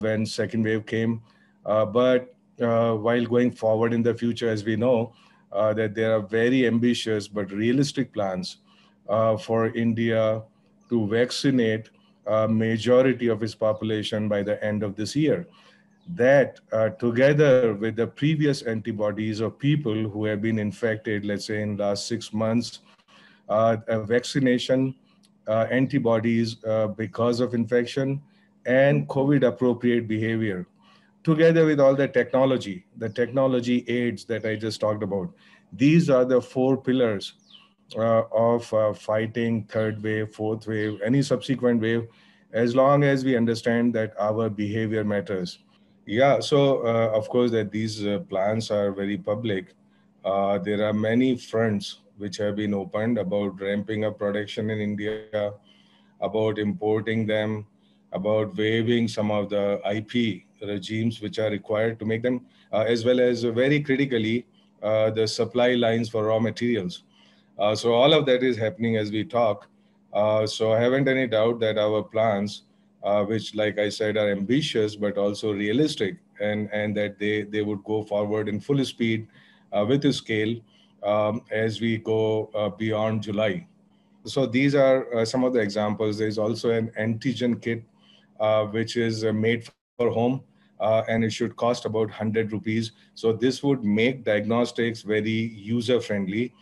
when second wave came. Uh, but uh, while going forward in the future, as we know, uh, that there are very ambitious but realistic plans for India to vaccinate a majority of its population by the end of this year that uh, together with the previous antibodies of people who have been infected, let's say in last six months, uh, vaccination uh, antibodies because of infection, and COVID appropriate behavior, together with all the technology, the technology aids that I just talked about. These are the four pillars uh, of uh, fighting third wave, fourth wave, any subsequent wave, as long as we understand that our behavior matters. Yeah, so uh, of course that these uh, plans are very public. Uh, there are many fronts which have been opened about ramping up production in India, about importing them, about waiving some of the IP regimes which are required to make them, uh, as well as very critically, uh, the supply lines for raw materials. Uh, so all of that is happening as we talk. Uh, so I haven't any doubt that our plans, uh, which like I said, are ambitious, but also realistic and, and that they, they would go forward in full speed uh, with scale um, as we go beyond July. So these are some of the examples. There's also an antigen kit uh, which is uh, made for home. Uh, and it should cost about 100 rupees. So this would make diagnostics very user friendly.